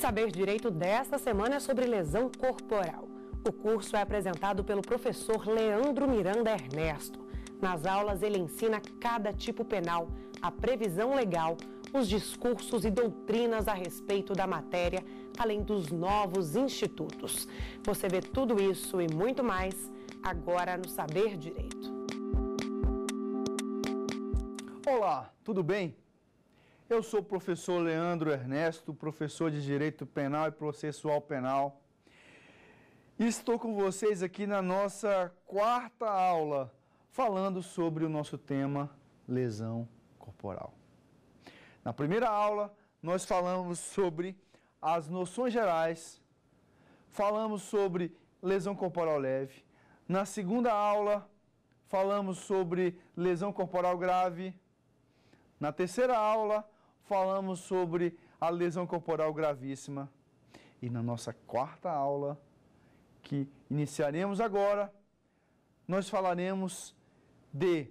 Saber Direito desta semana é sobre lesão corporal. O curso é apresentado pelo professor Leandro Miranda Ernesto. Nas aulas, ele ensina cada tipo penal, a previsão legal, os discursos e doutrinas a respeito da matéria, além dos novos institutos. Você vê tudo isso e muito mais agora no Saber Direito. Olá, tudo bem? Eu sou o professor Leandro Ernesto, professor de Direito Penal e Processual Penal. estou com vocês aqui na nossa quarta aula, falando sobre o nosso tema lesão corporal. Na primeira aula, nós falamos sobre as noções gerais, falamos sobre lesão corporal leve. Na segunda aula, falamos sobre lesão corporal grave. Na terceira aula, falamos sobre a lesão corporal gravíssima. E na nossa quarta aula, que iniciaremos agora, nós falaremos de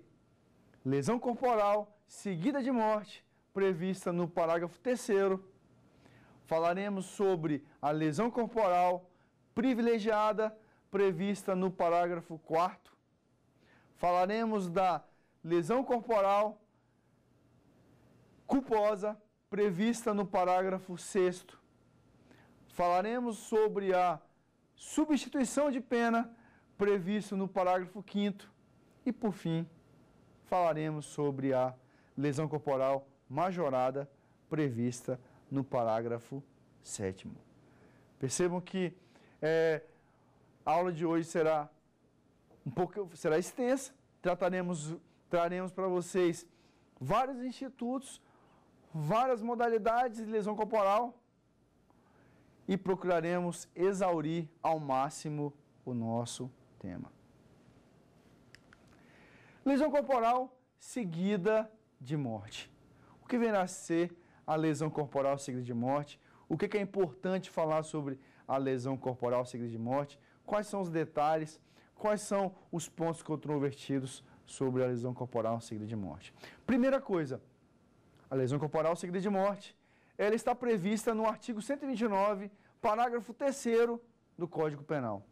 lesão corporal seguida de morte, prevista no parágrafo 3. Falaremos sobre a lesão corporal privilegiada, prevista no parágrafo 4. Falaremos da lesão corporal culposa prevista no parágrafo 6. Falaremos sobre a substituição de pena prevista no parágrafo 5 e por fim falaremos sobre a lesão corporal majorada prevista no parágrafo 7. Percebam que é, a aula de hoje será um pouco será extensa. Trataremos traremos para vocês vários institutos várias modalidades de lesão corporal e procuraremos exaurir ao máximo o nosso tema. Lesão corporal seguida de morte. O que virá a ser a lesão corporal seguida de morte? O que é importante falar sobre a lesão corporal seguida de morte? Quais são os detalhes? Quais são os pontos controvertidos sobre a lesão corporal seguida de morte? Primeira coisa, a lesão corporal seguida de morte, ela está prevista no artigo 129, parágrafo 3 do Código Penal.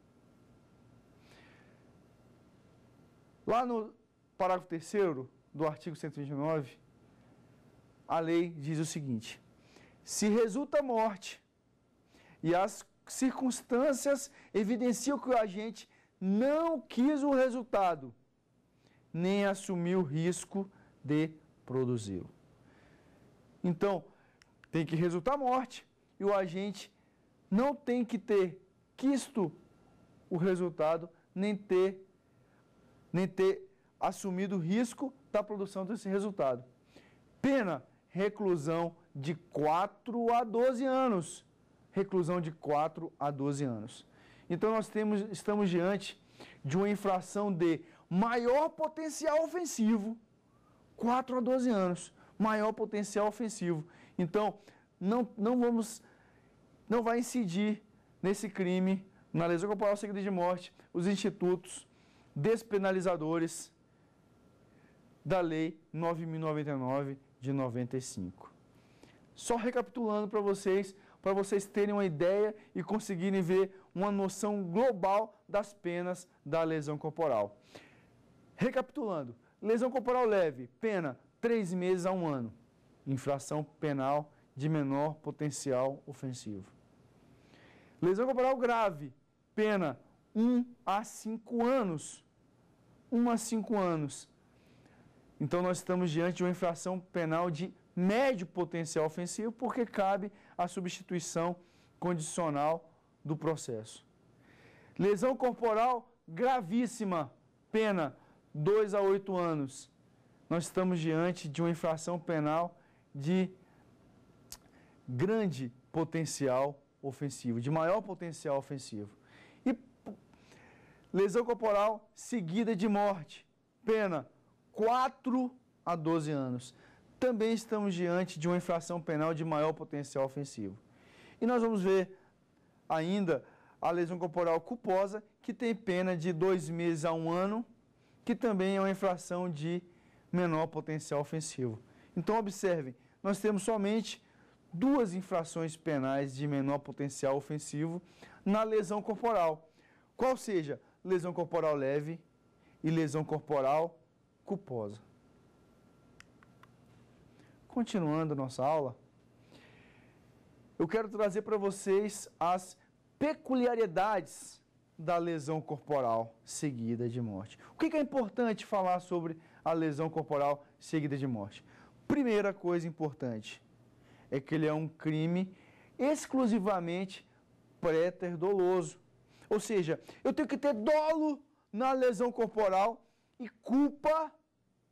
Lá no parágrafo 3 do artigo 129, a lei diz o seguinte: se resulta morte e as circunstâncias evidenciam que o agente não quis o resultado, nem assumiu o risco de produzi-lo. Então, tem que resultar morte e o agente não tem que ter quisto o resultado, nem ter, nem ter assumido o risco da produção desse resultado. Pena, reclusão de 4 a 12 anos. Reclusão de 4 a 12 anos. Então nós temos, estamos diante de uma infração de maior potencial ofensivo, 4 a 12 anos maior potencial ofensivo. Então, não, não vamos, não vai incidir nesse crime, na lesão corporal seguida de morte, os institutos despenalizadores da Lei 9.099 de 95. Só recapitulando para vocês, para vocês terem uma ideia e conseguirem ver uma noção global das penas da lesão corporal. Recapitulando, lesão corporal leve, pena três meses a um ano. Infração penal de menor potencial ofensivo. Lesão corporal grave, pena 1 a 5 anos. 1 a 5 anos. Então nós estamos diante de uma infração penal de médio potencial ofensivo, porque cabe a substituição condicional do processo. Lesão corporal gravíssima, pena 2 a 8 anos nós estamos diante de uma infração penal de grande potencial ofensivo, de maior potencial ofensivo. E lesão corporal seguida de morte, pena 4 a 12 anos. Também estamos diante de uma infração penal de maior potencial ofensivo. E nós vamos ver ainda a lesão corporal culposa, que tem pena de dois meses a um ano, que também é uma infração de menor potencial ofensivo. Então, observem, nós temos somente duas infrações penais de menor potencial ofensivo na lesão corporal. Qual seja? Lesão corporal leve e lesão corporal culposa. Continuando nossa aula, eu quero trazer para vocês as peculiaridades da lesão corporal seguida de morte. O que é importante falar sobre a lesão corporal seguida de morte. Primeira coisa importante é que ele é um crime exclusivamente préter doloso. Ou seja, eu tenho que ter dolo na lesão corporal e culpa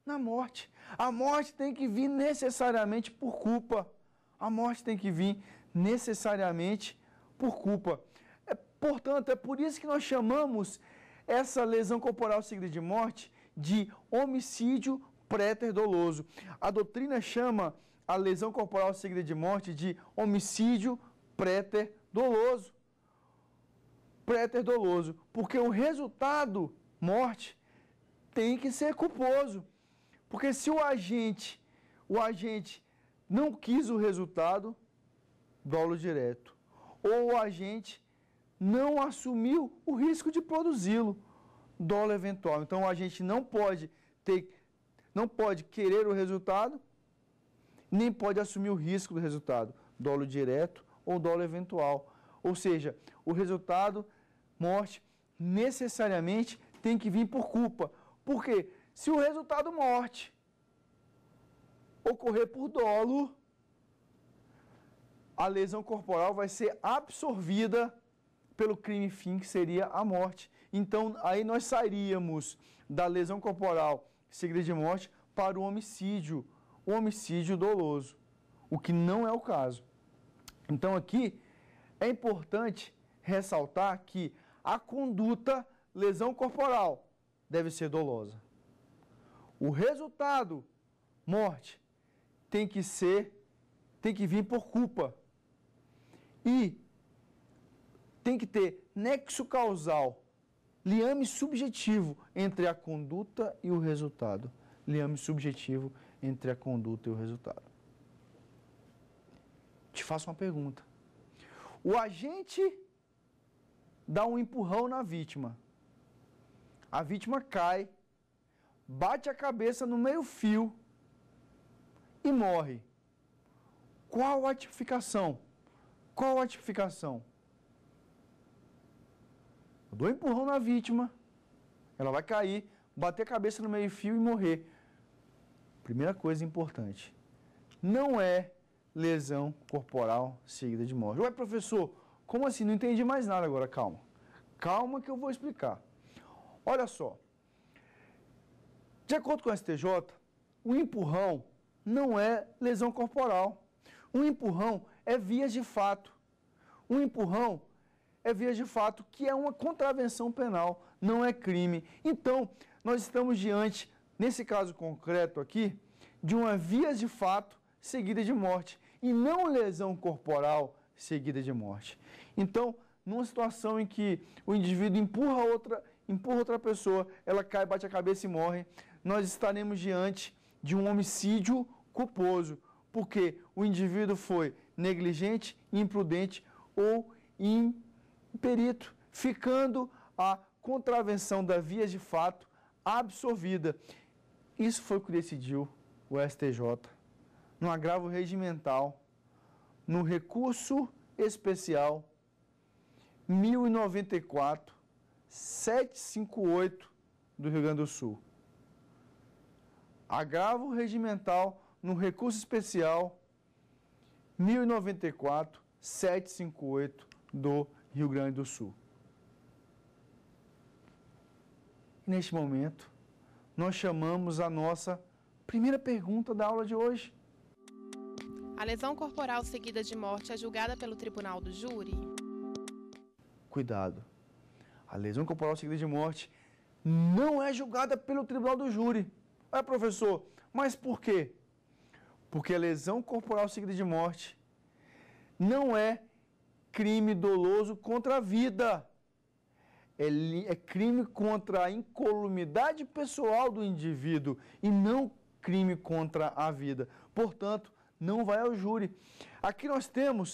na morte. A morte tem que vir necessariamente por culpa. A morte tem que vir necessariamente por culpa. É, portanto, é por isso que nós chamamos essa lesão corporal seguida de morte de homicídio préter doloso. A doutrina chama a lesão corporal seguida de morte de homicídio préter doloso. doloso, porque o resultado, morte, tem que ser culposo. Porque se o agente, o agente não quis o resultado, dolo direto. Ou o agente não assumiu o risco de produzi-lo dólar eventual. Então a gente não pode ter, não pode querer o resultado, nem pode assumir o risco do resultado, dólar direto ou dólar eventual. Ou seja, o resultado, morte, necessariamente tem que vir por culpa. Por quê? Se o resultado morte ocorrer por dolo, a lesão corporal vai ser absorvida pelo crime fim, que seria a morte. Então, aí nós sairíamos da lesão corporal segredo de morte para o homicídio, o homicídio doloso, o que não é o caso. Então, aqui é importante ressaltar que a conduta lesão corporal deve ser dolosa. O resultado, morte, tem que ser, tem que vir por culpa. E tem que ter nexo causal Liame subjetivo entre a conduta e o resultado. Liame subjetivo entre a conduta e o resultado. Te faço uma pergunta. O agente dá um empurrão na vítima. A vítima cai, bate a cabeça no meio-fio e morre. Qual a tipificação? Qual a tipificação? Eu dou um empurrão na vítima, ela vai cair, bater a cabeça no meio-fio e morrer. Primeira coisa importante: não é lesão corporal seguida de morte. Ué, professor, como assim? Não entendi mais nada agora, calma. Calma que eu vou explicar. Olha só. De acordo com o STJ, um empurrão não é lesão corporal. Um empurrão é vias de fato. Um empurrão é via de fato, que é uma contravenção penal, não é crime. Então, nós estamos diante, nesse caso concreto aqui, de uma via de fato seguida de morte e não lesão corporal seguida de morte. Então, numa situação em que o indivíduo empurra outra, empurra outra pessoa, ela cai, bate a cabeça e morre, nós estaremos diante de um homicídio culposo, porque o indivíduo foi negligente, imprudente ou imprudente perito, ficando a contravenção da via de fato absorvida. Isso foi o que decidiu o STJ no agravo regimental, no recurso especial 1094 758 do Rio Grande do Sul. Agravo regimental no recurso especial 1094 758 do Rio Grande do Sul. Neste momento, nós chamamos a nossa primeira pergunta da aula de hoje. A lesão corporal seguida de morte é julgada pelo tribunal do júri? Cuidado. A lesão corporal seguida de morte não é julgada pelo tribunal do júri. É, professor, mas por quê? Porque a lesão corporal seguida de morte não é crime doloso contra a vida. É, é, crime contra a incolumidade pessoal do indivíduo e não crime contra a vida. Portanto, não vai ao júri. Aqui nós temos,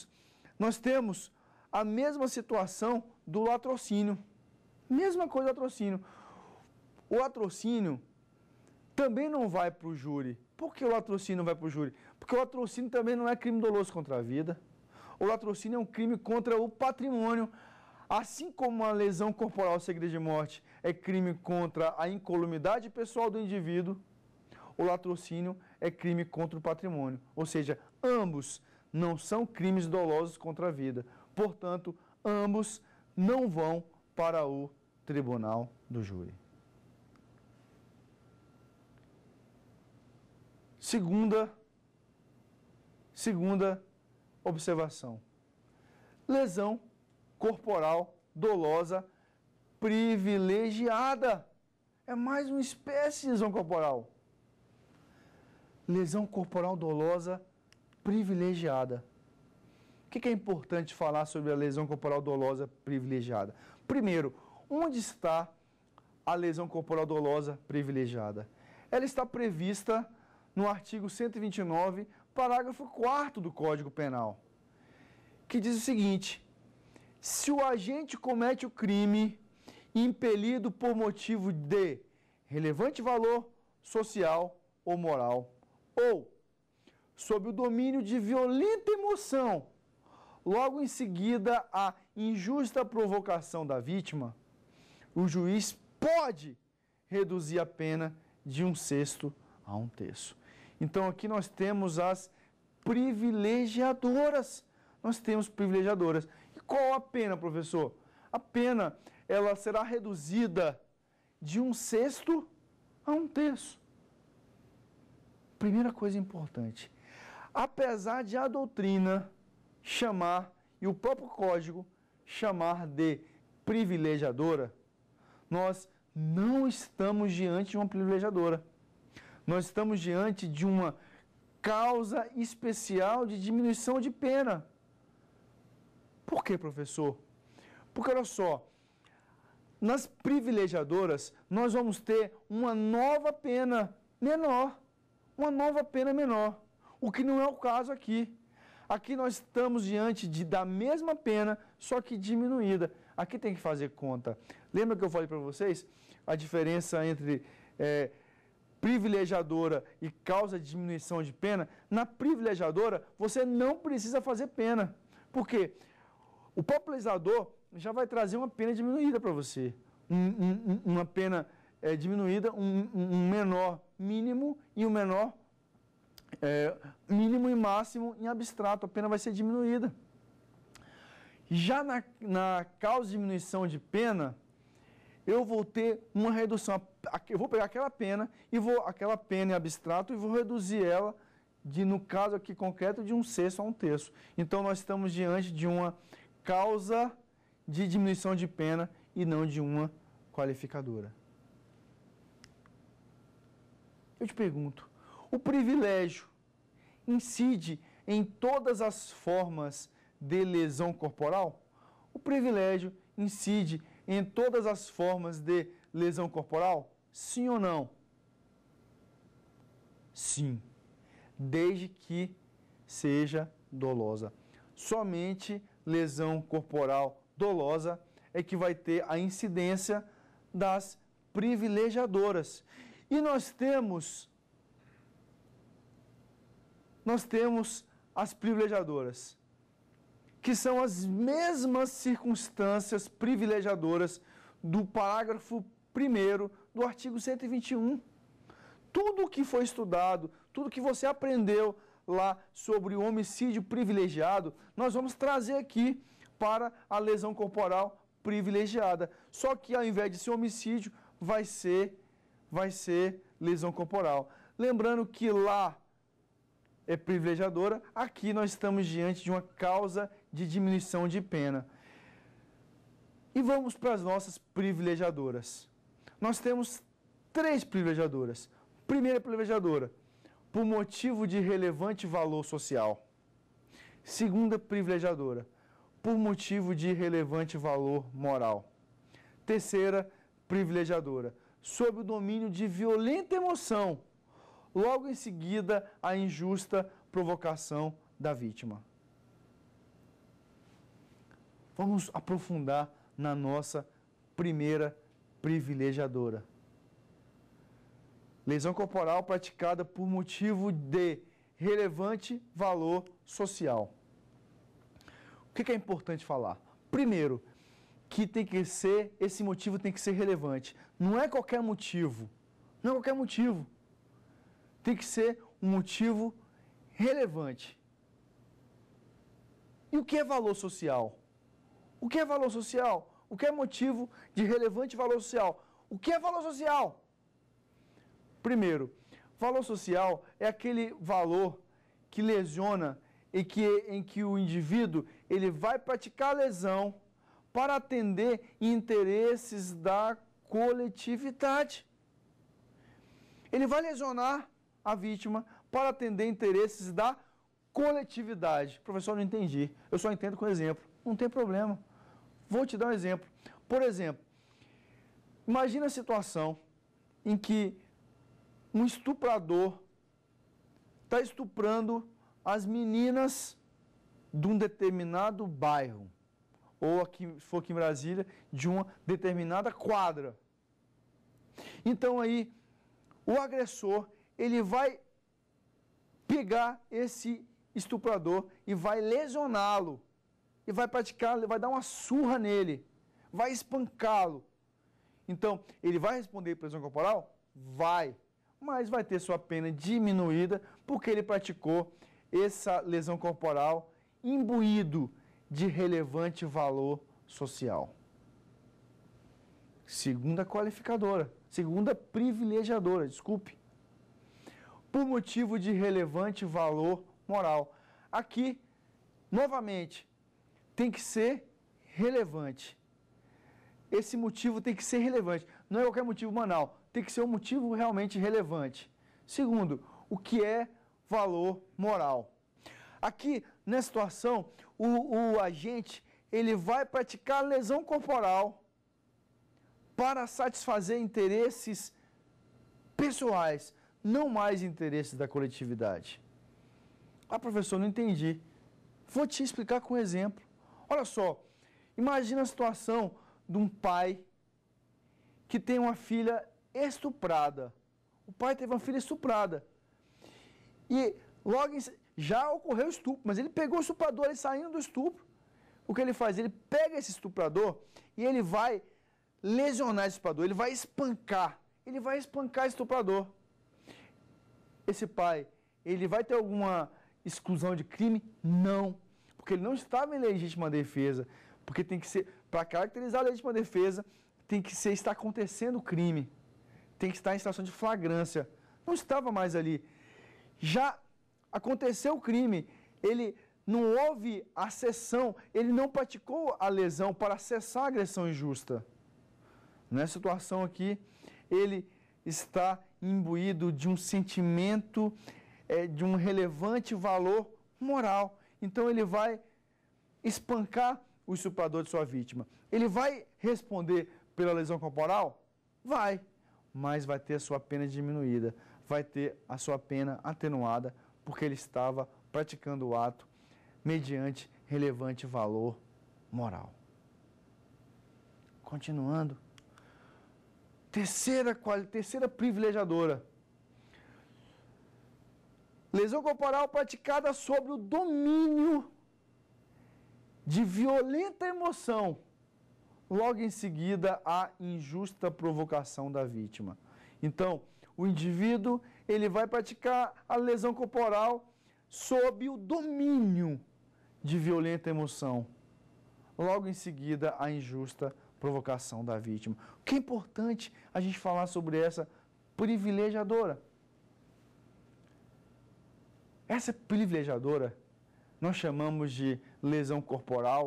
nós temos a mesma situação do latrocínio. Mesma coisa do latrocínio. O latrocínio também não vai para o júri. Por que o latrocínio não vai para o júri? Porque o latrocínio também não é crime doloso contra a vida o latrocínio é um crime contra o patrimônio, assim como a lesão corporal segredo de morte é crime contra a incolumidade pessoal do indivíduo, o latrocínio é crime contra o patrimônio. Ou seja, ambos não são crimes dolosos contra a vida. Portanto, ambos não vão para o tribunal do júri. Segunda, segunda Observação. Lesão corporal dolosa privilegiada. É mais uma espécie de lesão corporal. Lesão corporal dolosa privilegiada. O que é importante falar sobre a lesão corporal dolosa privilegiada? Primeiro, onde está a lesão corporal dolosa privilegiada? Ela está prevista no artigo 129 parágrafo 4 do Código Penal, que diz o seguinte: se o agente comete o crime impelido por motivo de relevante valor social ou moral, ou sob o domínio de violenta emoção, logo em seguida à injusta provocação da vítima, o juiz pode reduzir a pena de um sexto a um terço. Então aqui nós temos as privilegiadoras. Nós temos privilegiadoras. E qual a pena, professor? A pena ela será reduzida de um sexto a um terço. Primeira coisa importante. Apesar de a doutrina chamar e o próprio código chamar de privilegiadora, nós não estamos diante de uma privilegiadora. Nós estamos diante de uma causa especial de diminuição de pena. Por que, professor? Porque olha só, nas privilegiadoras nós vamos ter uma nova pena menor, uma nova pena menor, o que não é o caso aqui. Aqui nós estamos diante de, da mesma pena, só que diminuída. Aqui tem que fazer conta. Lembra que eu falei para vocês a diferença entre é, privilegiadora e causa diminuição de pena, na privilegiadora você não precisa fazer pena. Por quê? O popularizador já vai trazer uma pena diminuída para você. Um, um, uma pena é, diminuída, um, um, menor mínimo e um menor é, mínimo e máximo em abstrato. A pena vai ser diminuída. Já na, na causa de diminuição de pena, eu vou ter uma redução eu vou pegar aquela pena e vou aquela pena em abstrato e vou reduzir ela de, no caso aqui concreto, de um sexto a um terço. Então nós estamos diante de uma causa de diminuição de pena e não de uma qualificadora. Eu te pergunto, o privilégio incide em todas as formas de lesão corporal? O privilégio incide em todas as formas de lesão corporal? Sim ou não? Sim, desde que seja dolosa. Somente lesão corporal dolosa é que vai ter a incidência das privilegiadoras. E nós temos nós temos as privilegiadoras, que são as mesmas circunstâncias privilegiadoras do parágrafo primeiro do artigo 121. Tudo o que foi estudado, tudo que você aprendeu lá sobre o homicídio privilegiado, nós vamos trazer aqui para a lesão corporal privilegiada. Só que ao invés de ser homicídio, vai ser vai ser lesão corporal. Lembrando que lá é privilegiadora, aqui nós estamos diante de uma causa de diminuição de pena. E vamos para as nossas privilegiadoras nós temos três privilegiadoras. Primeira privilegiadora, por motivo de relevante valor social. Segunda privilegiadora, por motivo de relevante valor moral. Terceira privilegiadora, sob o domínio de violenta emoção. Logo em seguida, a injusta provocação da vítima. Vamos aprofundar na nossa primeira privilegiadora. Lesão corporal praticada por motivo de relevante valor social. O que é importante falar? Primeiro, que tem que ser, esse motivo tem que ser relevante. Não é qualquer motivo. Não é qualquer motivo. Tem que ser um motivo relevante. E o que é valor social? O que é valor social? o que é motivo de relevante valor social. O que é valor social? Primeiro, valor social é aquele valor que lesiona e que, em que o indivíduo ele vai praticar lesão para atender interesses da coletividade. Ele vai lesionar a vítima para atender interesses da coletividade. Professor, não entendi. Eu só entendo com exemplo. Não tem problema. Vou te dar um exemplo. Por exemplo, imagina a situação em que um estuprador está estuprando as meninas de um determinado bairro, ou aqui, se for aqui em Brasília, de uma determinada quadra. Então aí, o agressor, ele vai pegar esse estuprador e vai lesioná-lo e vai praticar, vai dar uma surra nele, vai espancá-lo. Então, ele vai responder prisão corporal? Vai, mas vai ter sua pena diminuída porque ele praticou essa lesão corporal imbuído de relevante valor social. Segunda qualificadora, segunda privilegiadora, desculpe. Por motivo de relevante valor moral. Aqui, novamente, tem que ser relevante. Esse motivo tem que ser relevante. Não é qualquer motivo banal, tem que ser um motivo realmente relevante. Segundo, o que é valor moral? Aqui, nessa situação, o, o agente ele vai praticar lesão corporal para satisfazer interesses pessoais, não mais interesses da coletividade. Ah, professor, não entendi. Vou te explicar com um exemplo. Olha só, imagina a situação de um pai que tem uma filha estuprada. O pai teve uma filha estuprada. E logo em, já ocorreu o estupro, mas ele pegou o estuprador e saindo do estupro. O que ele faz? Ele pega esse estuprador e ele vai lesionar esse estuprador, ele vai espancar. Ele vai espancar esse estuprador. Esse pai, ele vai ter alguma exclusão de crime? Não porque ele não estava em legítima defesa, porque tem que ser, para caracterizar a legítima defesa, tem que ser está acontecendo o crime, tem que estar em situação de flagrância. Não estava mais ali. Já aconteceu o crime, ele não houve a cessão, ele não praticou a lesão para cessar a agressão injusta. Nessa situação aqui, ele está imbuído de um sentimento, é, de um relevante valor moral então ele vai espancar o estuprador de sua vítima. Ele vai responder pela lesão corporal? Vai, mas vai ter a sua pena diminuída, vai ter a sua pena atenuada, porque ele estava praticando o ato mediante relevante valor moral. Continuando, terceira, terceira privilegiadora Lesão corporal praticada sobre o domínio de violenta emoção, logo em seguida a injusta provocação da vítima. Então, o indivíduo, ele vai praticar a lesão corporal sob o domínio de violenta emoção, logo em seguida a injusta provocação da vítima. O que é importante a gente falar sobre essa privilegiadora? Essa privilegiadora nós chamamos de lesão corporal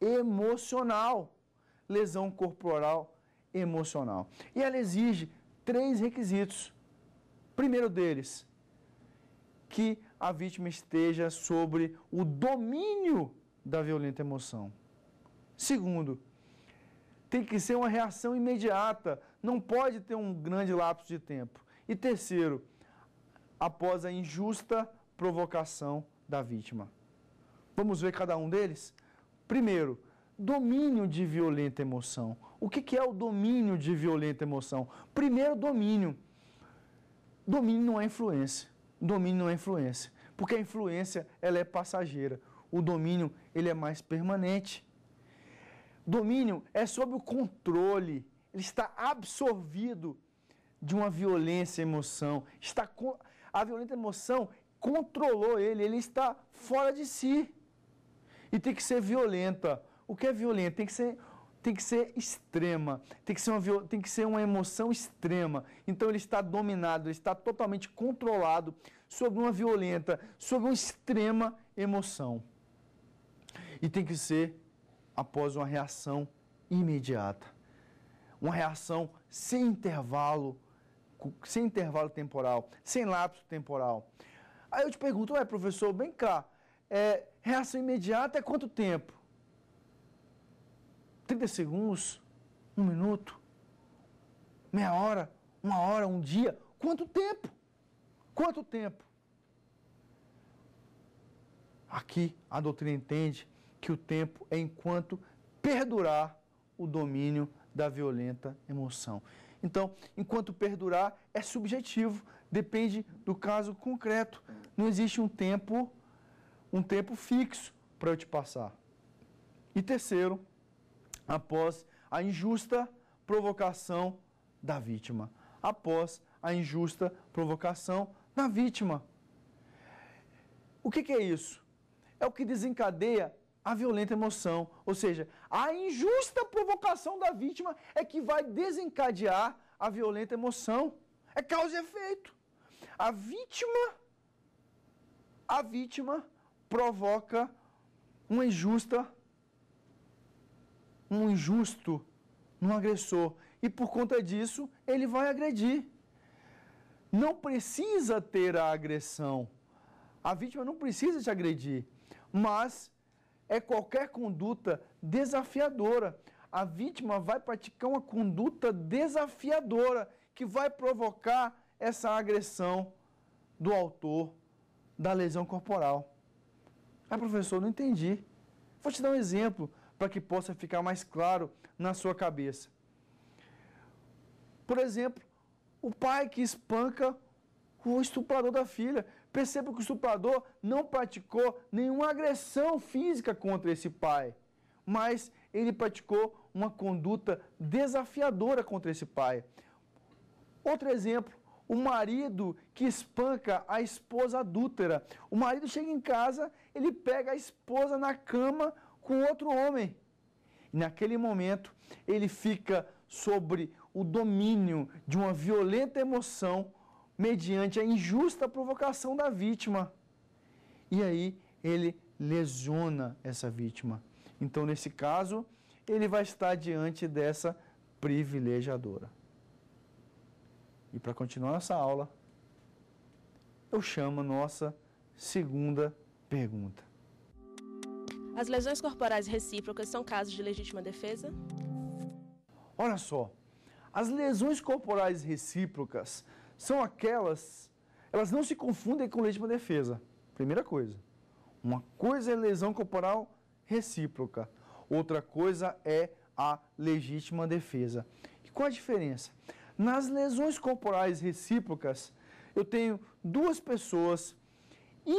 emocional. Lesão corporal emocional. E ela exige três requisitos. Primeiro deles, que a vítima esteja sobre o domínio da violenta emoção. Segundo, tem que ser uma reação imediata, não pode ter um grande lapso de tempo. E terceiro, após a injusta provocação da vítima. Vamos ver cada um deles? Primeiro, domínio de violenta emoção. O que, é o domínio de violenta emoção? Primeiro, domínio. Domínio não é influência. Domínio não é influência. Porque a influência ela é passageira. O domínio ele é mais permanente. Domínio é sob o controle. Ele está absorvido de uma violência emoção. Está com... A violenta emoção controlou ele, ele está fora de si. E tem que ser violenta. O que é violenta? Tem que ser tem que ser extrema, tem que ser, uma, tem que ser uma emoção extrema. Então ele está dominado, ele está totalmente controlado sobre uma violenta, sobre uma extrema emoção. E tem que ser após uma reação imediata. Uma reação sem intervalo, sem intervalo temporal, sem lapso temporal. Aí eu te pergunto, ué, professor, vem cá, é, reação imediata é quanto tempo? 30 segundos? Um minuto? Meia hora? Uma hora? Um dia? Quanto tempo? Quanto tempo? Aqui a doutrina entende que o tempo é enquanto perdurar o domínio da violenta emoção. Então, enquanto perdurar é subjetivo, depende do caso concreto. Não existe um tempo, um tempo fixo para eu te passar. E terceiro, após a injusta provocação da vítima. Após a injusta provocação da vítima. O que, que é isso? É o que desencadeia a violenta emoção, ou seja, a injusta provocação da vítima é que vai desencadear a violenta emoção. É causa e efeito a vítima a vítima provoca uma injusta um injusto no agressor e por conta disso ele vai agredir. Não precisa ter a agressão. A vítima não precisa te agredir, mas é qualquer conduta desafiadora. A vítima vai praticar uma conduta desafiadora que vai provocar essa agressão do autor da lesão corporal. Ah, professor, não entendi. Vou te dar um exemplo para que possa ficar mais claro na sua cabeça. Por exemplo, o pai que espanca o estuprador da filha. Perceba que o estuprador não praticou nenhuma agressão física contra esse pai, mas ele praticou uma conduta desafiadora contra esse pai. Outro exemplo, o marido que espanca a esposa adúltera. O marido chega em casa, ele pega a esposa na cama com outro homem. E naquele momento, ele fica sobre o domínio de uma violenta emoção mediante a injusta provocação da vítima. E aí ele lesiona essa vítima. Então, nesse caso, ele vai estar diante dessa privilegiadora. E para continuar essa aula, eu chamo a nossa segunda pergunta. As lesões corporais recíprocas são casos de legítima defesa? Olha só, as lesões corporais recíprocas são aquelas, elas não se confundem com legítima defesa. Primeira coisa. Uma coisa é lesão corporal recíproca, outra coisa é a legítima defesa. E qual a diferença? Nas lesões corporais recíprocas, eu tenho duas pessoas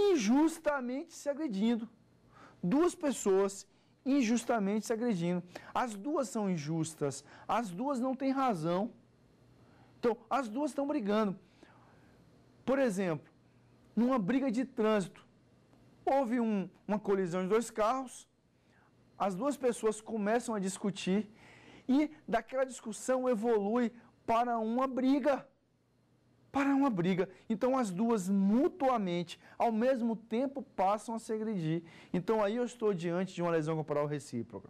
injustamente se agredindo. Duas pessoas injustamente se agredindo. As duas são injustas, as duas não têm razão. Então, as duas estão brigando. Por exemplo, numa briga de trânsito, houve um, uma colisão de dois carros, as duas pessoas começam a discutir e daquela discussão evolui para uma briga. Para uma briga. Então as duas mutuamente, ao mesmo tempo, passam a se agredir. Então aí eu estou diante de uma lesão corporal recíproca.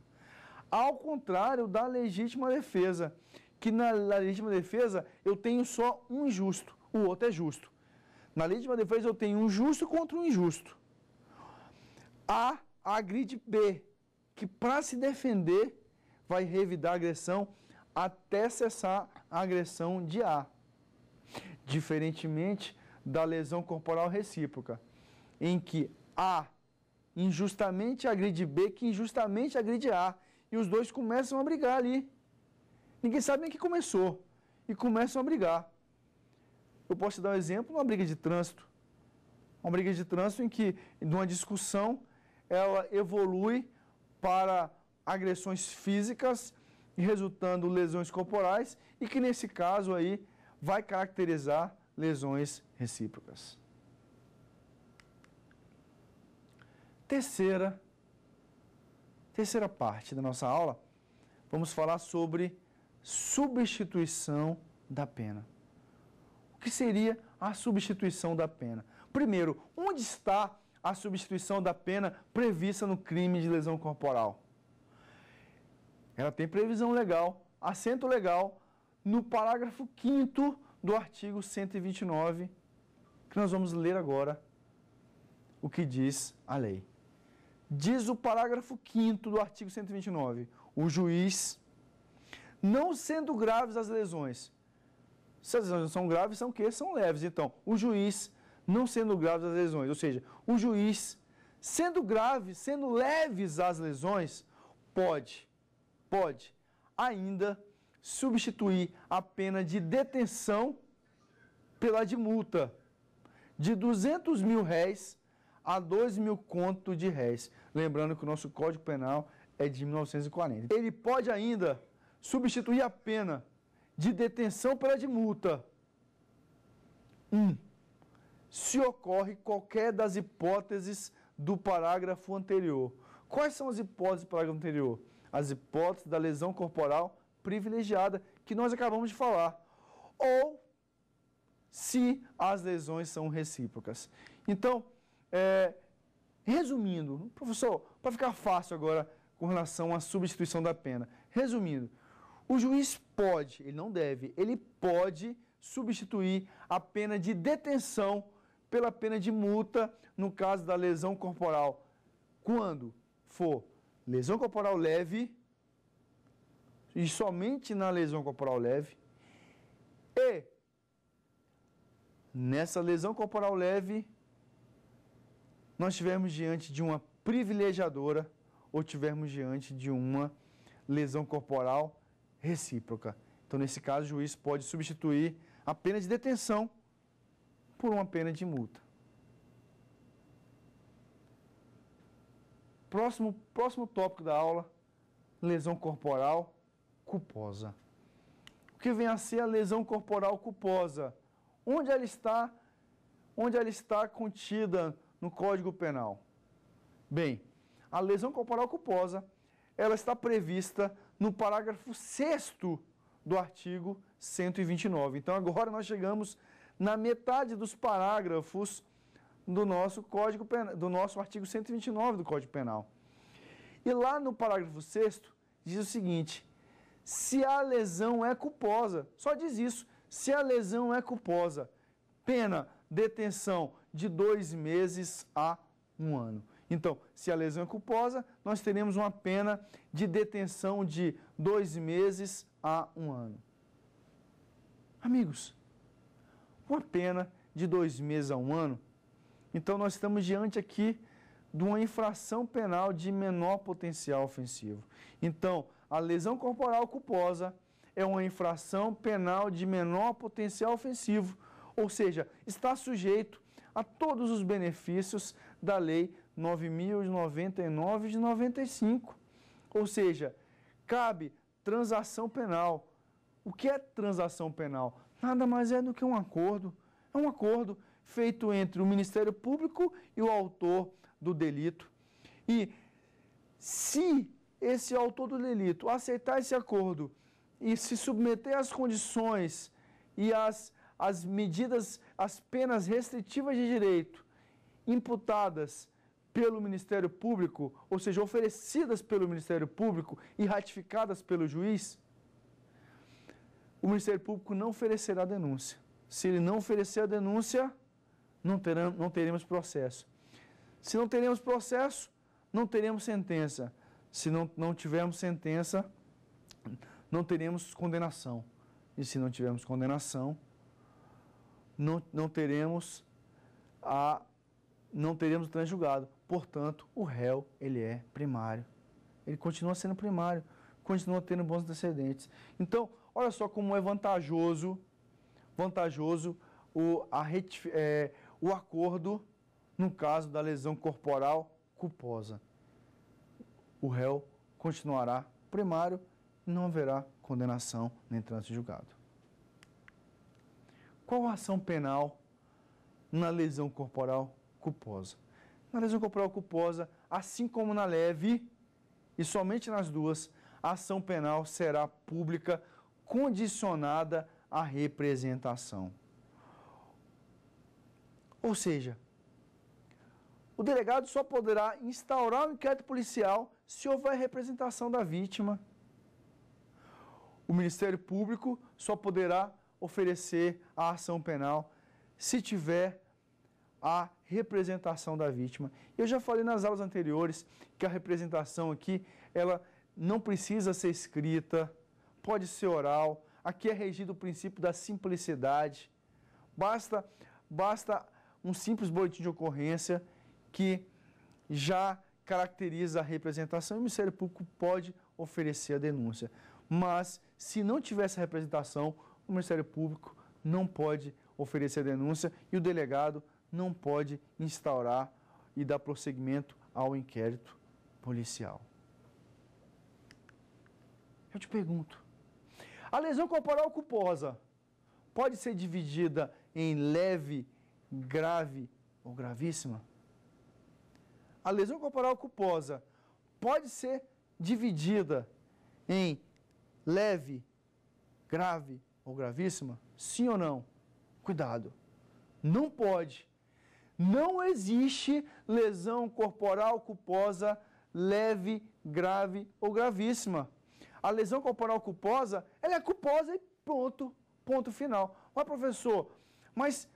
Ao contrário da legítima defesa, que na, legítima defesa eu tenho só um injusto, o outro é justo. Na legítima defesa eu tenho um justo contra um injusto. A agride B, que para se defender vai revidar a agressão até cessar a agressão de A, diferentemente da lesão corporal recíproca, em que A injustamente agride B, que injustamente agride A, e os dois começam a brigar ali. Ninguém sabe nem que começou, e começam a brigar. Eu posso te dar um exemplo, uma briga de trânsito. Uma briga de trânsito em que, numa discussão, ela evolui para agressões físicas resultando lesões corporais e que nesse caso aí vai caracterizar lesões recíprocas. Terceira terceira parte da nossa aula, vamos falar sobre substituição da pena. O que seria a substituição da pena? Primeiro, onde está a substituição da pena prevista no crime de lesão corporal? Ela tem previsão legal, assento legal, no parágrafo 5 do artigo 129, que nós vamos ler agora o que diz a lei. Diz o parágrafo 5 do artigo 129, o juiz, não sendo graves as lesões, se as lesões não são graves, são que São leves. Então, o juiz, não sendo graves as lesões, ou seja, o juiz, sendo graves, sendo leves as lesões, pode pode ainda substituir a pena de detenção pela de multa de 200 mil réis a 2 mil conto de réis. Lembrando que o nosso Código Penal é de 1940. Ele pode ainda substituir a pena de detenção pela de multa. 1. Um, se ocorre qualquer das hipóteses do parágrafo anterior. Quais são as hipóteses do parágrafo anterior? as hipóteses da lesão corporal privilegiada, que nós acabamos de falar, ou se as lesões são recíprocas. Então, é, resumindo, professor, para ficar fácil agora com relação à substituição da pena, resumindo, o juiz pode, ele não deve, ele pode substituir a pena de detenção pela pena de multa no caso da lesão corporal, quando for lesão corporal leve, e somente na lesão corporal leve, e nessa lesão corporal leve, nós estivermos diante de uma privilegiadora ou estivermos diante de uma lesão corporal recíproca. Então, nesse caso, o juiz pode substituir a pena de detenção por uma pena de multa. Próximo, próximo tópico da aula, lesão corporal culposa. O que vem a ser a lesão corporal culposa? Onde ela está, onde ela está contida no Código Penal? Bem, a lesão corporal culposa, ela está prevista no parágrafo 6 do artigo 129. Então agora nós chegamos na metade dos parágrafos do nosso Código Penal, do nosso artigo 129 do Código Penal. E lá no parágrafo 6 diz o seguinte: se a lesão é culposa, só diz isso, se a lesão é culposa, pena detenção de dois meses a um ano. Então, se a lesão é culposa, nós teremos uma pena de detenção de dois meses a um ano. Amigos, uma pena de dois meses a um ano então nós estamos diante aqui de uma infração penal de menor potencial ofensivo. Então, a lesão corporal culposa é uma infração penal de menor potencial ofensivo, ou seja, está sujeito a todos os benefícios da Lei 9.099 de 95. Ou seja, cabe transação penal. O que é transação penal? Nada mais é do que um acordo. É um acordo feito entre o Ministério Público e o autor do delito. E se esse autor do delito aceitar esse acordo e se submeter às condições e às, às medidas, às penas restritivas de direito imputadas pelo Ministério Público, ou seja, oferecidas pelo Ministério Público e ratificadas pelo juiz, o Ministério Público não oferecerá denúncia. Se ele não oferecer a denúncia, não, terão, não teremos processo. Se não teremos processo, não teremos sentença. Se não, não tivermos sentença, não teremos condenação. E se não tivermos condenação, não, não teremos a não teremos o Portanto, o réu, ele é primário. Ele continua sendo primário, continua tendo bons antecedentes. Então, olha só como é vantajoso, vantajoso o, a, é, o acordo no caso da lesão corporal culposa. O réu continuará primário e não haverá condenação nem trânsito julgado. Qual a ação penal na lesão corporal culposa? Na lesão corporal culposa, assim como na leve, e somente nas duas, a ação penal será pública condicionada à representação. Ou seja, o delegado só poderá instaurar o um inquérito policial se houver representação da vítima. O Ministério Público só poderá oferecer a ação penal se tiver a representação da vítima. Eu já falei nas aulas anteriores que a representação aqui, ela não precisa ser escrita, pode ser oral. Aqui é regido o princípio da simplicidade. Basta, basta um simples boletim de ocorrência que já caracteriza a representação e o Ministério Público pode oferecer a denúncia. Mas, se não tiver essa representação, o Ministério Público não pode oferecer a denúncia e o delegado não pode instaurar e dar prosseguimento ao inquérito policial. Eu te pergunto, a lesão corporal culposa pode ser dividida em leve grave ou gravíssima. A lesão corporal culposa pode ser dividida em leve, grave ou gravíssima? Sim ou não? Cuidado. Não pode. Não existe lesão corporal culposa leve, grave ou gravíssima. A lesão corporal culposa, ela é culposa e ponto, ponto final. Mas professor, mas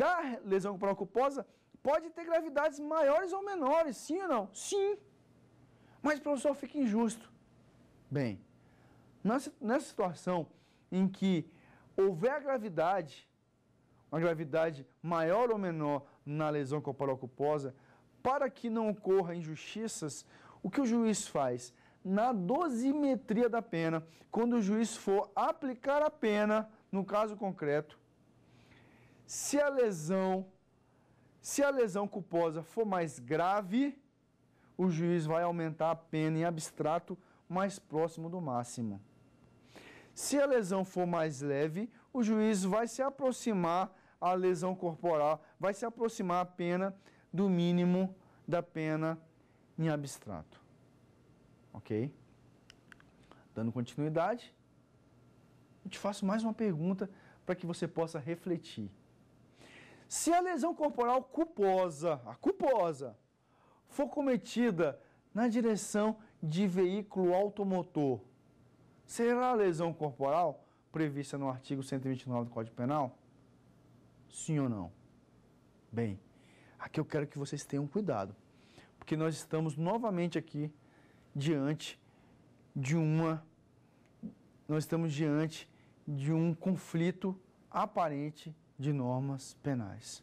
da lesão corporal culposa pode ter gravidades maiores ou menores, sim ou não? Sim. Mas, professor, fica injusto. Bem, nessa, situação em que houver a gravidade, uma gravidade maior ou menor na lesão corporal culposa, para que não ocorra injustiças, o que o juiz faz? Na dosimetria da pena, quando o juiz for aplicar a pena, no caso concreto, se a lesão, se a lesão culposa for mais grave, o juiz vai aumentar a pena em abstrato mais próximo do máximo. Se a lesão for mais leve, o juiz vai se aproximar a lesão corporal, vai se aproximar a pena do mínimo da pena em abstrato. Ok? Dando continuidade, eu te faço mais uma pergunta para que você possa refletir. Se a lesão corporal culposa, a culposa, for cometida na direção de veículo automotor, será a lesão corporal prevista no artigo 129 do Código Penal? Sim ou não? Bem, aqui eu quero que vocês tenham cuidado, porque nós estamos novamente aqui diante de uma nós estamos diante de um conflito aparente de normas penais.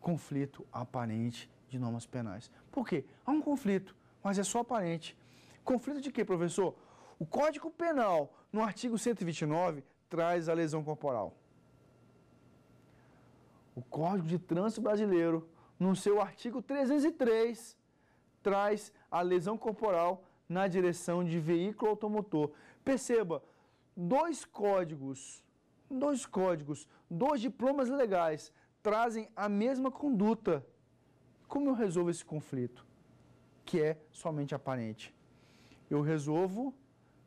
Conflito aparente de normas penais. Por quê? Há um conflito, mas é só aparente. Conflito de quê, professor? O Código Penal, no artigo 129, traz a lesão corporal. O Código de Trânsito Brasileiro, no seu artigo 303, traz a lesão corporal na direção de veículo automotor. Perceba, dois códigos, dois códigos Dois diplomas legais trazem a mesma conduta. Como eu resolvo esse conflito, que é somente aparente? Eu resolvo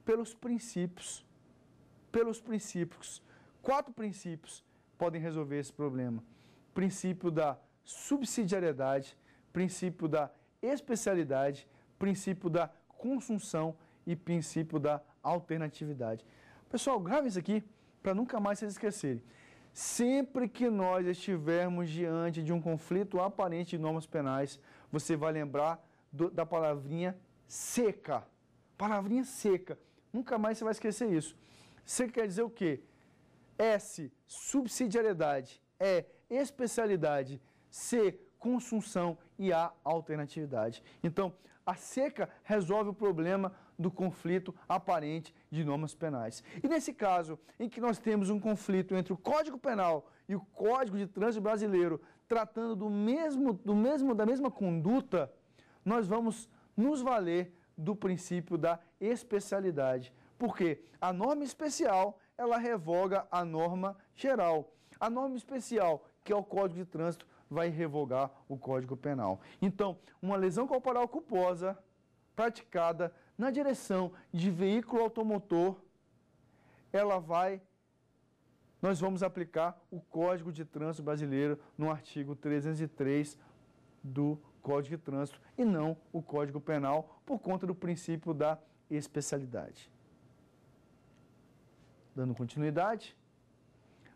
pelos princípios. Pelos princípios. Quatro princípios podem resolver esse problema: princípio da subsidiariedade, princípio da especialidade, princípio da consunção e princípio da alternatividade. Pessoal, grave isso aqui para nunca mais vocês esquecerem. Sempre que nós estivermos diante de um conflito aparente de normas penais, você vai lembrar do, da palavrinha seca. Palavrinha seca. Nunca mais você vai esquecer isso. Seca quer dizer o quê? S, subsidiariedade. E, especialidade. C, consunção. E A, alternatividade. Então, a seca resolve o problema do conflito aparente de normas penais. E nesse caso, em que nós temos um conflito entre o Código Penal e o Código de Trânsito Brasileiro, tratando do mesmo, do mesmo da mesma conduta, nós vamos nos valer do princípio da especialidade. Porque a norma especial, ela revoga a norma geral. A norma especial, que é o Código de Trânsito, vai revogar o Código Penal. Então, uma lesão corporal culposa praticada na direção de veículo automotor, ela vai nós vamos aplicar o Código de Trânsito Brasileiro no artigo 303 do Código de Trânsito e não o Código Penal por conta do princípio da especialidade. Dando continuidade,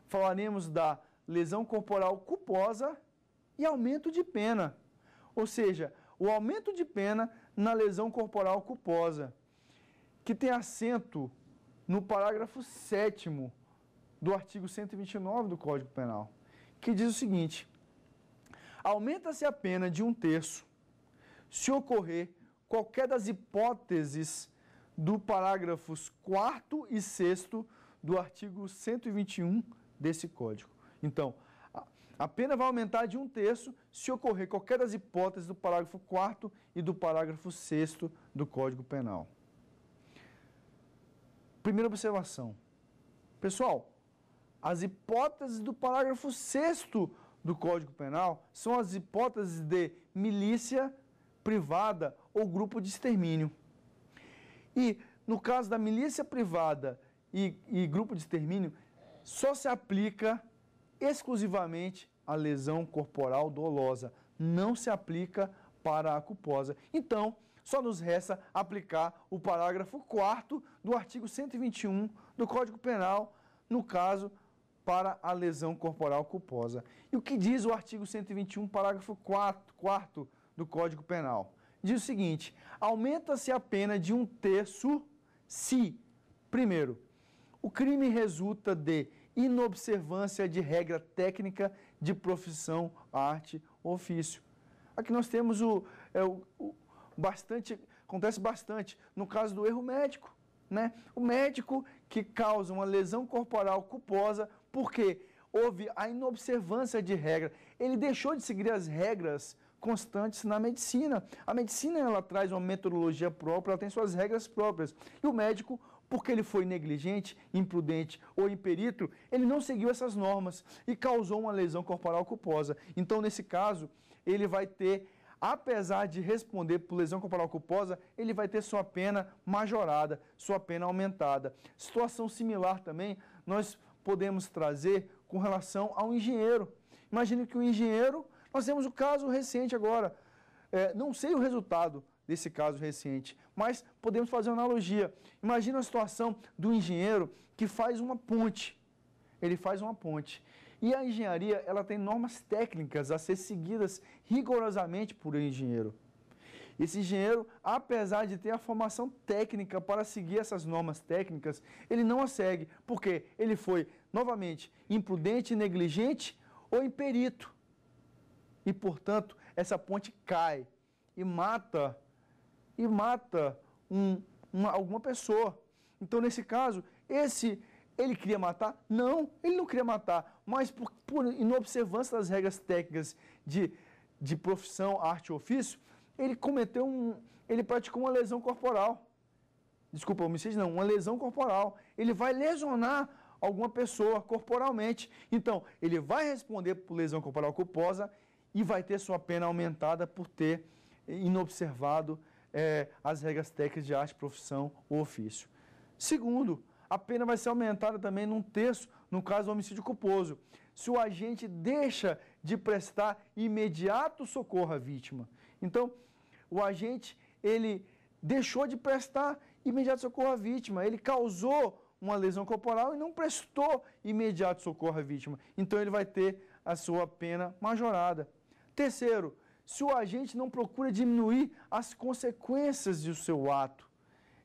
falaremos da lesão corporal culposa e aumento de pena. Ou seja, o aumento de pena na lesão corporal culposa, que tem assento no parágrafo 7 do artigo 129 do Código Penal, que diz o seguinte: aumenta-se a pena de um terço se ocorrer qualquer das hipóteses do parágrafos 4 e 6 do artigo 121 desse Código. Então, a pena vai aumentar de um terço se ocorrer qualquer das hipóteses do parágrafo 4 e do parágrafo 6 do Código Penal. Primeira observação. Pessoal, as hipóteses do parágrafo 6 do Código Penal são as hipóteses de milícia privada ou grupo de extermínio. E no caso da milícia privada e, e grupo de extermínio, só se aplica exclusivamente a lesão corporal dolosa, não se aplica para a culposa. Então, só nos resta aplicar o parágrafo 4 do artigo 121 do Código Penal, no caso para a lesão corporal culposa. E o que diz o artigo 121, parágrafo 4 do Código Penal? Diz o seguinte: aumenta-se a pena de um terço se, primeiro, o crime resulta de inobservância de regra técnica de profissão, arte, ofício. Aqui nós temos o, é, o, o bastante, acontece bastante no caso do erro médico. Né? O médico que causa uma lesão corporal culposa porque houve a inobservância de regra. Ele deixou de seguir as regras constantes na medicina. A medicina ela traz uma metodologia própria, ela tem suas regras próprias. E o médico porque ele foi negligente, imprudente ou imperito, ele não seguiu essas normas e causou uma lesão corporal culposa. Então, nesse caso, ele vai ter, apesar de responder por lesão corporal culposa, ele vai ter sua pena majorada, sua pena aumentada. Situação similar também nós podemos trazer com relação ao engenheiro. Imagine que o engenheiro, nós temos o caso recente agora, é, não sei o resultado desse caso recente, mas podemos fazer uma analogia. Imagina a situação do engenheiro que faz uma ponte. Ele faz uma ponte. E a engenharia, ela tem normas técnicas a ser seguidas rigorosamente por engenheiro. Esse engenheiro, apesar de ter a formação técnica para seguir essas normas técnicas, ele não a segue, porque ele foi, novamente, imprudente, negligente ou imperito. E, portanto, essa ponte cai e mata e mata um, uma, alguma pessoa. Então, nesse caso, esse ele queria matar? Não, ele não queria matar, mas por, por inobservância das regras técnicas de, de profissão, arte ou ofício, ele cometeu um. ele praticou uma lesão corporal. Desculpa, homicídio não, uma lesão corporal. Ele vai lesionar alguma pessoa corporalmente. Então, ele vai responder por lesão corporal culposa e vai ter sua pena aumentada por ter inobservado é, as regras técnicas de arte, profissão ou ofício. Segundo, a pena vai ser aumentada também num terço no caso do homicídio culposo. Se o agente deixa de prestar imediato socorro à vítima. Então, o agente, ele deixou de prestar imediato socorro à vítima, ele causou uma lesão corporal e não prestou imediato socorro à vítima. Então, ele vai ter a sua pena majorada. Terceiro, se o agente não procura diminuir as consequências do seu ato.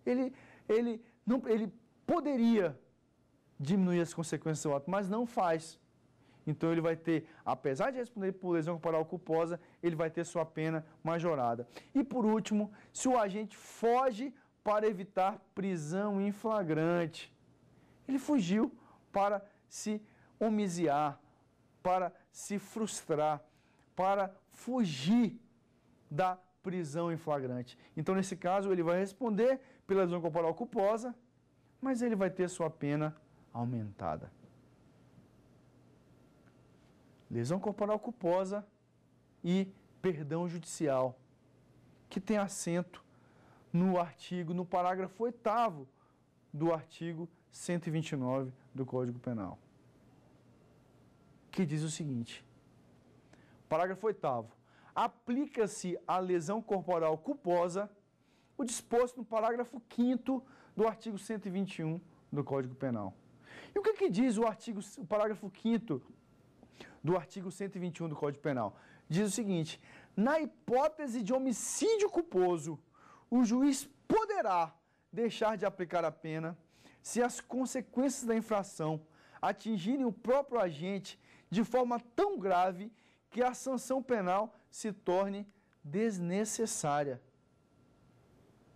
Ele, ele, não, ele poderia diminuir as consequências do seu ato, mas não faz. Então ele vai ter, apesar de responder por lesão corporal culposa, ele vai ter sua pena majorada. E por último, se o agente foge para evitar prisão em flagrante. Ele fugiu para se homiziar, para se frustrar para fugir da prisão em flagrante. Então, nesse caso, ele vai responder pela lesão corporal culposa, mas ele vai ter sua pena aumentada. Lesão corporal culposa e perdão judicial, que tem assento no artigo, no parágrafo 8 do artigo 129 do Código Penal, que diz o seguinte: Parágrafo 8 Aplica-se à lesão corporal culposa o disposto no parágrafo 5 do artigo 121 do Código Penal. E o que, que diz o artigo, o parágrafo 5 do artigo 121 do Código Penal? Diz o seguinte: na hipótese de homicídio culposo, o juiz poderá deixar de aplicar a pena se as consequências da infração atingirem o próprio agente de forma tão grave que a sanção penal se torne desnecessária.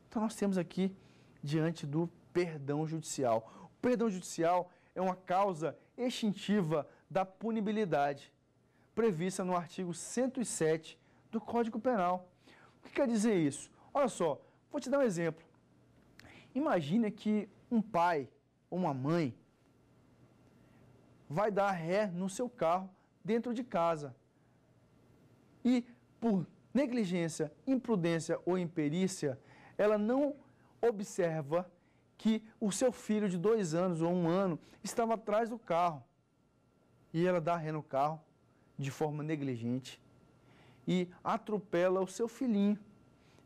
Então nós temos aqui diante do perdão judicial. O perdão judicial é uma causa extintiva da punibilidade, prevista no artigo 107 do Código Penal. O que quer dizer isso? Olha só, vou te dar um exemplo. Imagina que um pai ou uma mãe vai dar ré no seu carro dentro de casa e, por negligência, imprudência ou imperícia, ela não observa que o seu filho de dois anos ou um ano estava atrás do carro. E ela dá ré no carro de forma negligente e atropela o seu filhinho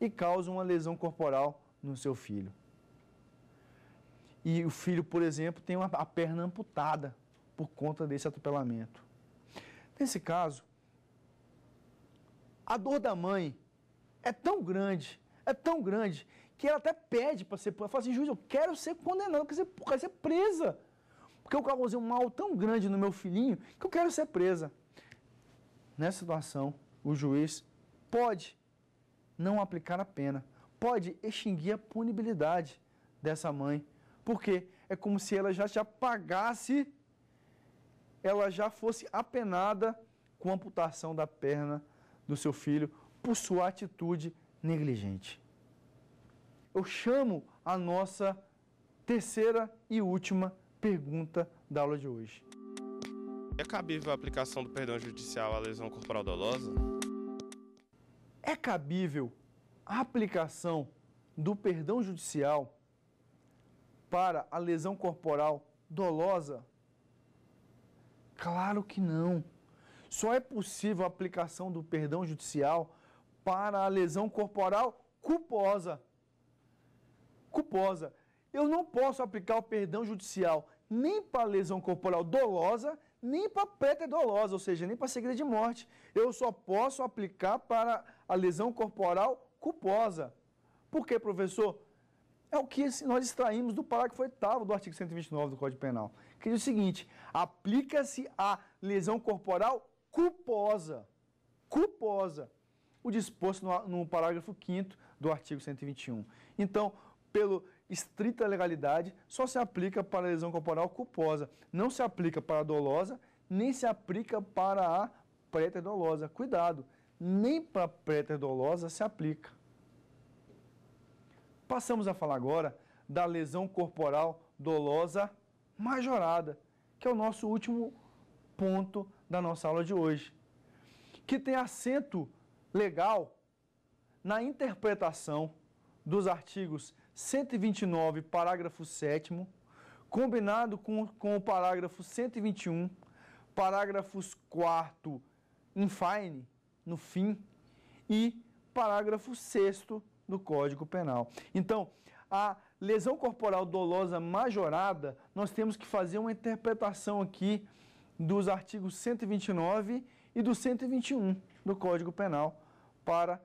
e causa uma lesão corporal no seu filho. E o filho, por exemplo, tem uma, a perna amputada por conta desse atropelamento. Nesse caso, a dor da mãe é tão grande, é tão grande, que ela até pede para ser. Ela fala assim, juiz, eu quero ser condenada, eu quero ser, eu quero ser presa. Porque eu causei um mal tão grande no meu filhinho que eu quero ser presa. Nessa situação, o juiz pode não aplicar a pena, pode extinguir a punibilidade dessa mãe. Porque é como se ela já já pagasse, ela já fosse apenada com a amputação da perna do seu filho por sua atitude negligente. Eu chamo a nossa terceira e última pergunta da aula de hoje. É cabível a aplicação do perdão judicial à lesão corporal dolosa? É cabível a aplicação do perdão judicial para a lesão corporal dolosa? Claro que não só é possível a aplicação do perdão judicial para a lesão corporal culposa. Culposa. Eu não posso aplicar o perdão judicial nem para lesão corporal dolosa, nem para pré-dolosa, ou seja, nem para segredo de morte. Eu só posso aplicar para a lesão corporal culposa. Por quê, professor? É o que nós extraímos do parágrafo 8 do artigo 129 do Código Penal, que diz o seguinte: aplica-se a lesão corporal culposa, culposa, o disposto no, no parágrafo 5 do artigo 121. Então, pelo estrita legalidade, só se aplica para a lesão corporal culposa, não se aplica para a dolosa, nem se aplica para a pré-dolosa. Cuidado, nem para a pré-dolosa se aplica. Passamos a falar agora da lesão corporal dolosa majorada, que é o nosso último ponto da nossa aula de hoje, que tem assento legal na interpretação dos artigos 129, parágrafo 7, combinado com, com o parágrafo 121, parágrafos 4, infine, no fim, e parágrafo 6 do Código Penal. Então, a lesão corporal dolosa majorada, nós temos que fazer uma interpretação aqui dos artigos 129 e do 121 do Código Penal para,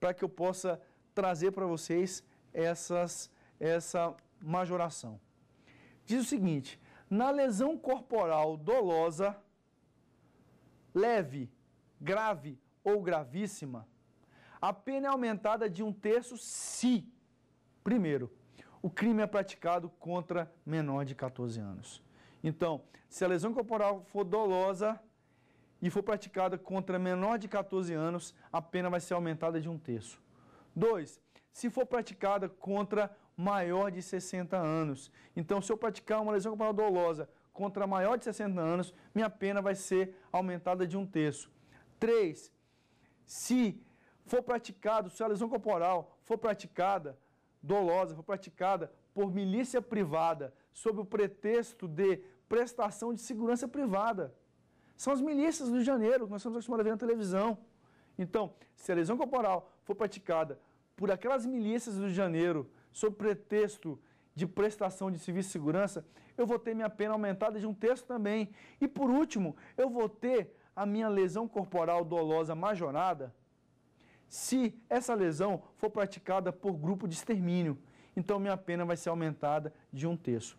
para que eu possa trazer para vocês essas, essa majoração. Diz o seguinte: na lesão corporal dolosa, leve, grave ou gravíssima, a pena é aumentada de um terço se, primeiro, o crime é praticado contra menor de 14 anos. Então, se a lesão corporal for dolosa e for praticada contra menor de 14 anos, a pena vai ser aumentada de um terço. 2. Se for praticada contra maior de 60 anos. Então, se eu praticar uma lesão corporal dolosa contra maior de 60 anos, minha pena vai ser aumentada de um terço. 3. Se for praticado, se a lesão corporal for praticada, dolosa, for praticada por milícia privada, sob o pretexto de prestação de segurança privada. São as milícias do Rio de Janeiro, que nós estamos acostumados a ver na televisão. Então, se a lesão corporal for praticada por aquelas milícias do Rio de Janeiro, sob pretexto de prestação de serviço de segurança, eu vou ter minha pena aumentada de um terço também. E por último, eu vou ter a minha lesão corporal dolosa majorada se essa lesão for praticada por grupo de extermínio. Então, minha pena vai ser aumentada de um terço.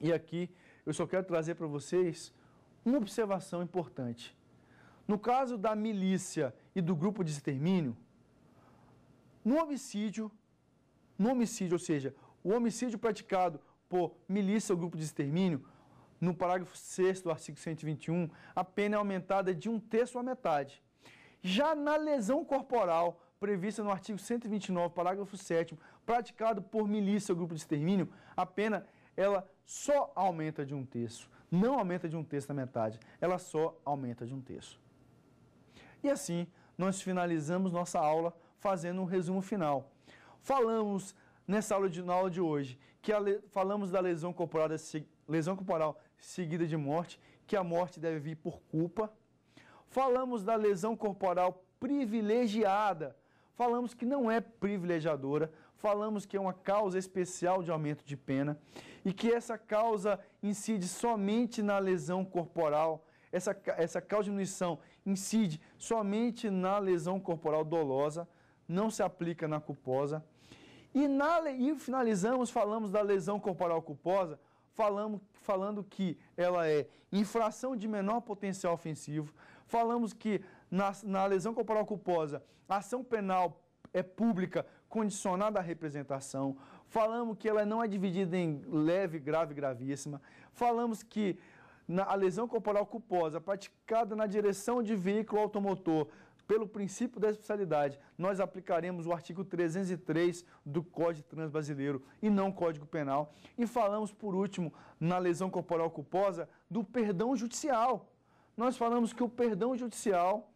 E aqui eu só quero trazer para vocês uma observação importante. No caso da milícia e do grupo de extermínio, no homicídio, no homicídio, ou seja, o homicídio praticado por milícia ou grupo de extermínio, no parágrafo 6 do artigo 121, a pena é aumentada de um terço à metade. Já na lesão corporal, prevista no artigo 129, parágrafo 7, praticado por milícia ou grupo de extermínio, a pena ela só aumenta de um terço, não aumenta de um terço na metade, ela só aumenta de um terço. E assim, nós finalizamos nossa aula fazendo um resumo final. Falamos nessa aula de, na aula de hoje que a, falamos da lesão corporal, lesão corporal seguida de morte, que a morte deve vir por culpa. Falamos da lesão corporal privilegiada, falamos que não é privilegiadora, falamos que é uma causa especial de aumento de pena e que essa causa incide somente na lesão corporal. Essa, essa causa de diminuição incide somente na lesão corporal dolosa, não se aplica na culposa. E, na, e finalizamos, falamos da lesão corporal culposa, falamos, falando que ela é infração de menor potencial ofensivo, falamos que na, na lesão corporal culposa, a ação penal é pública condicionada à representação, falamos que ela não é dividida em leve, grave e gravíssima, falamos que na, a lesão corporal culposa praticada na direção de veículo automotor pelo princípio da especialidade, nós aplicaremos o artigo 303 do Código Trans Brasileiro e não Código Penal. E falamos, por último, na lesão corporal culposa, do perdão judicial. Nós falamos que o perdão judicial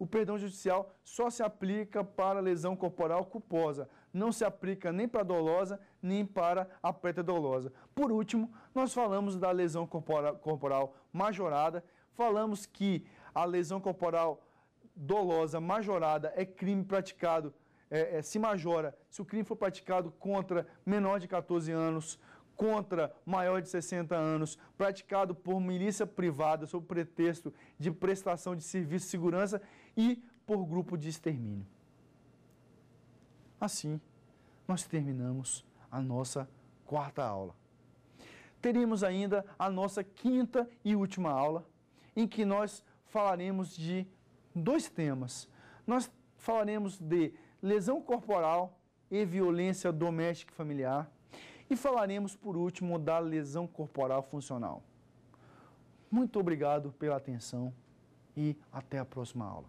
o perdão judicial só se aplica para lesão corporal culposa, não se aplica nem para dolosa, nem para a pré-dolosa. Por último, nós falamos da lesão corporal majorada, falamos que a lesão corporal dolosa majorada é crime praticado, é, é, se majora se o crime for praticado contra menor de 14 anos, contra maior de 60 anos, praticado por milícia privada sob pretexto de prestação de serviço de segurança e por grupo de extermínio. Assim, nós terminamos a nossa quarta aula. Teremos ainda a nossa quinta e última aula, em que nós falaremos de dois temas. Nós falaremos de lesão corporal e violência doméstica e familiar. E falaremos, por último, da lesão corporal funcional. Muito obrigado pela atenção e até a próxima aula.